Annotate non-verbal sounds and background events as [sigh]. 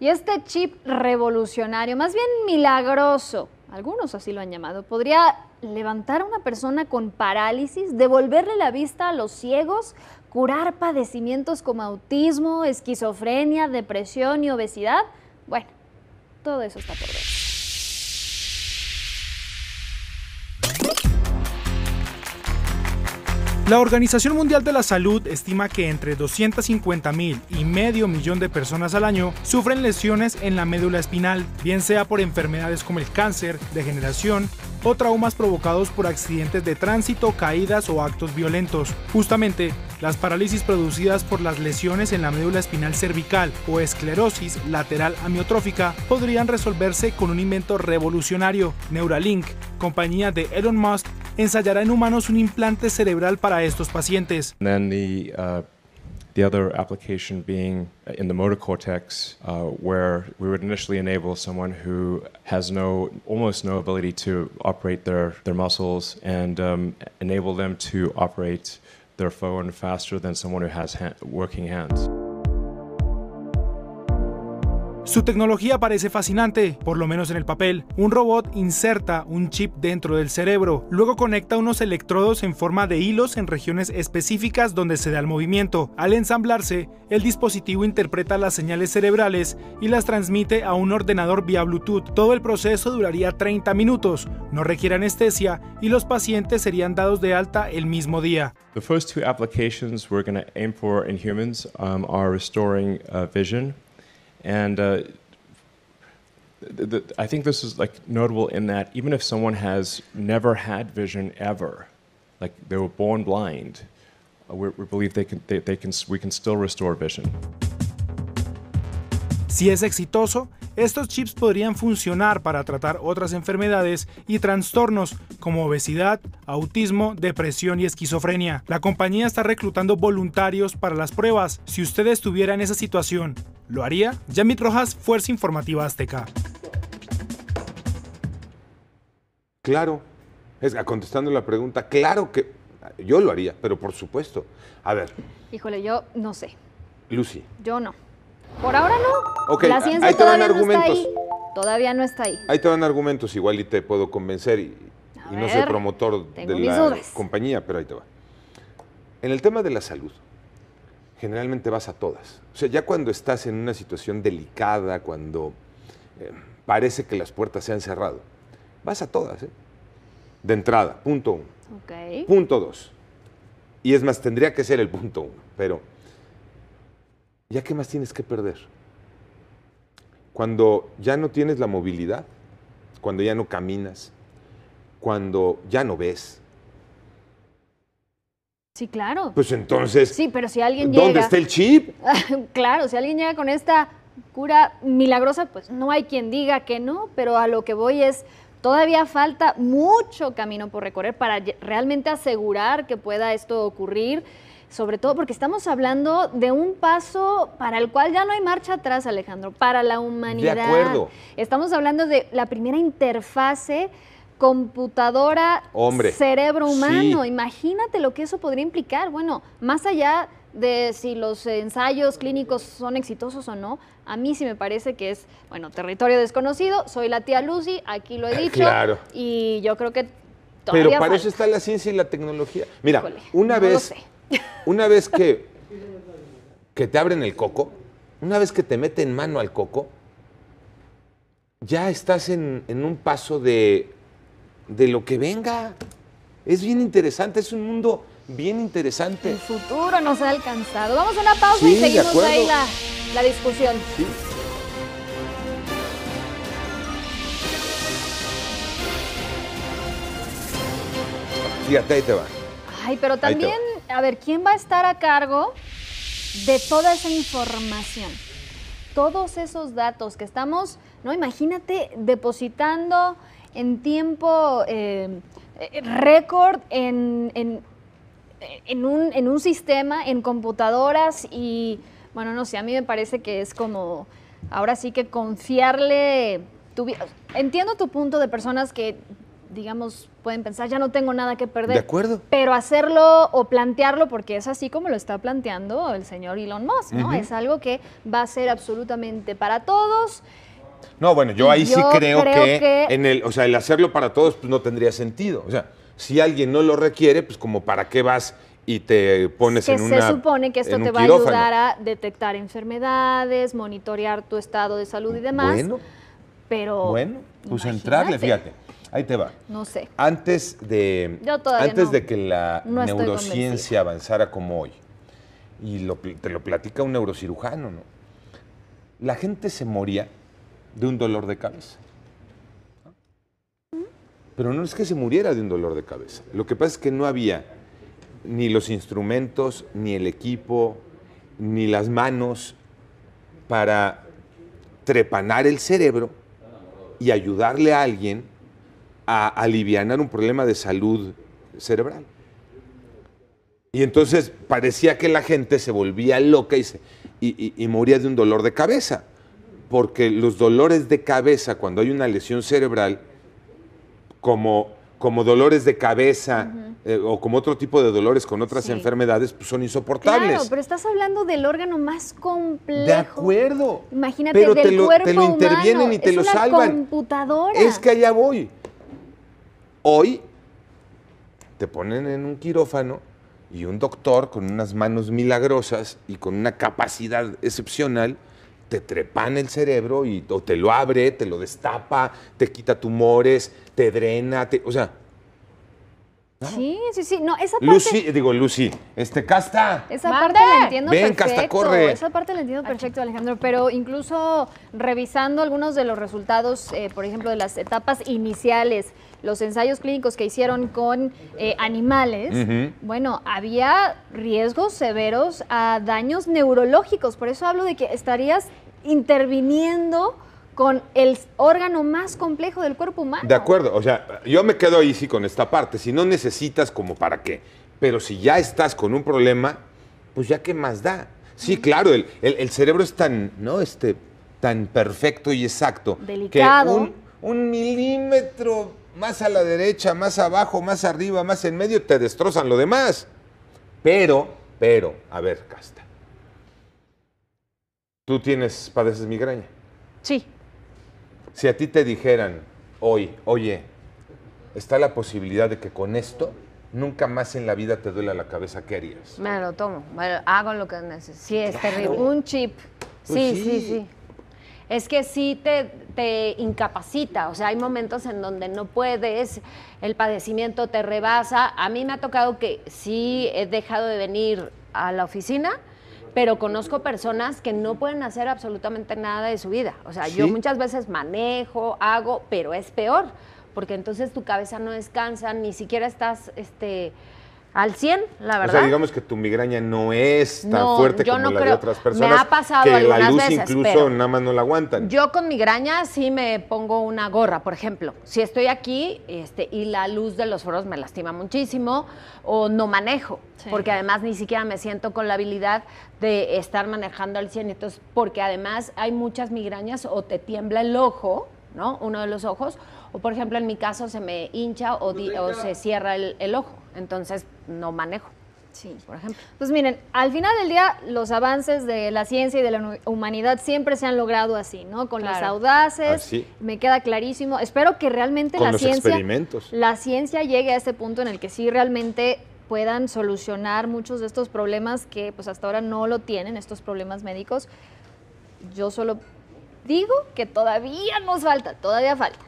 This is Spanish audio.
Y este chip revolucionario, más bien milagroso, algunos así lo han llamado, podría levantar a una persona con parálisis, devolverle la vista a los ciegos, curar padecimientos como autismo, esquizofrenia, depresión y obesidad. Bueno, todo eso está por ver. La Organización Mundial de la Salud estima que entre 250.000 y medio millón de personas al año sufren lesiones en la médula espinal, bien sea por enfermedades como el cáncer, degeneración o traumas provocados por accidentes de tránsito, caídas o actos violentos. Justamente, las parálisis producidas por las lesiones en la médula espinal cervical o esclerosis lateral amiotrófica podrían resolverse con un invento revolucionario. Neuralink, compañía de Elon Musk, ensayará en humanos un implante cerebral para estos pacientes. Uh, the other application being uh, in the motor cortex, uh, where we would initially enable someone who has no, almost no ability to operate their, their muscles and um, enable them to operate their phone faster than someone who has working hands. Su tecnología parece fascinante, por lo menos en el papel. Un robot inserta un chip dentro del cerebro, luego conecta unos electrodos en forma de hilos en regiones específicas donde se da el movimiento. Al ensamblarse, el dispositivo interpreta las señales cerebrales y las transmite a un ordenador vía Bluetooth. Todo el proceso duraría 30 minutos, no requiere anestesia y los pacientes serían dados de alta el mismo día. The first two applications we're going to aim for in humans um, are restoring uh, vision And uh, the, the, I think this is like notable in that even if someone has never had vision ever, like they were born blind, uh, we, we, believe they can, they, they can, we can still restore vision. Si es exitoso, estos chips podrían funcionar para tratar otras enfermedades y trastornos como obesidad, autismo, depresión y esquizofrenia. La compañía está reclutando voluntarios para las pruebas. Si usted estuviera en esa situación, lo haría Yamit Rojas, Fuerza Informativa Azteca. Claro, es, ah, contestando la pregunta, claro que yo lo haría, pero por supuesto. A ver. Híjole, yo no sé. Lucy. Yo no. Por ahora no. Ok, la ciencia ahí te van argumentos. Todavía no está ahí. Ahí te van argumentos, igual y te puedo convencer y, no soy promotor de la compañía, pero ahí te va. En el tema de la salud, generalmente vas a todas. O sea, ya cuando estás en una situación delicada, cuando eh, parece que las puertas se han cerrado, vas a todas, ¿eh? De entrada, punto uno. Punto dos. Y es más, tendría que ser el punto uno, pero ¿ya qué más tienes que perder? Cuando ya no tienes la movilidad, cuando ya no caminas, cuando ya no ves, Sí, claro. Pues entonces. Sí, pero si alguien llega. ¿Dónde está el chip? [laughs] claro, si alguien llega con esta cura milagrosa, pues no hay quien diga que no, pero a lo que voy es. Todavía falta mucho camino por recorrer para realmente asegurar que pueda esto ocurrir, sobre todo porque estamos hablando de un paso para el cual ya no hay marcha atrás, Alejandro, para la humanidad. De acuerdo. Estamos hablando de la primera interfase computadora, cerebro humano. Imagínate lo que eso podría implicar. Bueno, más allá de si los ensayos clínicos son exitosos o no, a mí sí me parece que es, bueno, territorio desconocido. Soy la tía Lucy, aquí lo he eh, dicho. Claro. Y yo creo que Pero para eso está la ciencia y la tecnología. Mira, una vez [laughs] una vez que que te abren el coco, una vez que te meten mano al coco, ya estás en un paso de de lo que venga. Es bien interesante, es un mundo bien interesante. El futuro nos ha alcanzado. Vamos a una pausa y seguimos ahí la, discusión. Sí. Fíjate, ahí te va. Ay, pero también, a ver, ¿quién va a estar a cargo de toda esa información? Todos esos datos que estamos, no, imagínate, depositando en tiempo eh, eh, récord, en, en, en, un, en un sistema, en computadoras y, bueno, no sé, a mí me parece que es como, ahora sí que confiarle... Tu, entiendo tu punto de personas que digamos, pueden pensar, ya no tengo nada que perder. De acuerdo. Pero hacerlo o plantearlo, porque es así como lo está planteando el señor Elon Musk, ¿no? Es algo que va a ser absolutamente para todos. No, bueno, yo ahí sí creo, que, en el, sea, el hacerlo para todos pues, no tendría sentido. O sea, si alguien no lo requiere, pues como para qué vas y te pones que en una se supone que esto te va a ayudar a detectar enfermedades, monitorear tu estado de salud y demás. pero bueno, pues entrarle, fíjate. Ahí te va. No sé. Antes de antes de que la neurociencia avanzara como hoy. Y te lo platica un neurocirujano, ¿no? La gente se moría de un dolor de cabeza. Pero no es que se muriera de un dolor de cabeza. Lo que pasa es que no había ni los instrumentos, ni el equipo, ni las manos para trepanar el cerebro y ayudarle a alguien a aliviar un problema de salud cerebral. Y entonces parecía que la gente se volvía loca y, y moría de un dolor de cabeza porque los dolores de cabeza cuando hay una lesión cerebral, como, dolores de cabeza eh, o como otro tipo de dolores con otras enfermedades, pues son insoportables. Claro, pero estás hablando del órgano más complejo. De acuerdo. Imagínate, pero del te lo, cuerpo te lo intervienen y te lo una salvan. Computadora. Es que allá voy. Hoy te ponen en un quirófano y un doctor con unas manos milagrosas y con una capacidad excepcional te trepan el cerebro y o te lo abre, te lo destapa, te quita tumores, te drena, o sea, Sí, sí, sí. No, esa parte... Lucy, digo Lucy, este Casta. Esa parte la entiendo Ven, perfecto. Casta, corre. Esa parte la entiendo perfecto, Alejandro. Pero incluso revisando algunos de los resultados, eh, por ejemplo, de las etapas iniciales, los ensayos clínicos que hicieron con eh, animales, bueno, había riesgos severos a daños neurológicos. Por eso hablo de que estarías interviniendo con el órgano más complejo del cuerpo humano. De acuerdo, o sea, yo me quedo ahí sí con esta parte. Si no necesitas, como para qué. Pero si ya estás con un problema, pues ya qué más da. Sí, claro, el, cerebro es tan, ¿no? Este, tan perfecto y exacto. Delicado. Que un, un milímetro más a la derecha, más abajo, más arriba, más en medio, te destrozan lo demás. Pero, pero, a ver, Casta. ¿Tú tienes, padeces migraña? Sí. Si a ti te dijeran hoy, oye, está la posibilidad de que con esto nunca más en la vida te duela la cabeza que harías. Me lo tomo, hago lo que necesito. Sí, es terrible. Un chip. Pues sí, sí, sí, Es que sí te, incapacita, o sea, hay momentos en donde no puedes, el padecimiento te rebasa. A mí me ha tocado que sí he dejado de venir a la oficina, pero conozco personas que no pueden hacer absolutamente nada de su vida. O sea, yo muchas veces manejo, hago, pero es peor porque entonces tu cabeza no descansa, ni siquiera estás este, al 100, la verdad. O sea, digamos que tu migraña no es tan fuerte como la de otras personas. Me ha pasado que la luz veces, incluso nada más no la aguantan. Yo con migraña sí me pongo una gorra, por ejemplo. Si estoy aquí este, y la luz de los foros me lastima muchísimo o no manejo, porque además ni siquiera me siento con la habilidad de estar manejando al 100. Entonces, porque además hay muchas migrañas o te tiembla el ojo uno de los ojos. O por ejemplo, en mi caso se me hincha o, se cierra el, ojo. Entonces no manejo. Sí. Por ejemplo. Pues miren, al final del día, los avances de la ciencia y de la humanidad siempre se han logrado así, ¿no? Con las audaces. Me queda clarísimo. Espero que realmente la ciencia. La ciencia llegue a ese punto en el que sí realmente puedan solucionar muchos de estos problemas que pues hasta ahora no lo tienen, estos problemas médicos. Yo solo digo que todavía nos falta, todavía falta.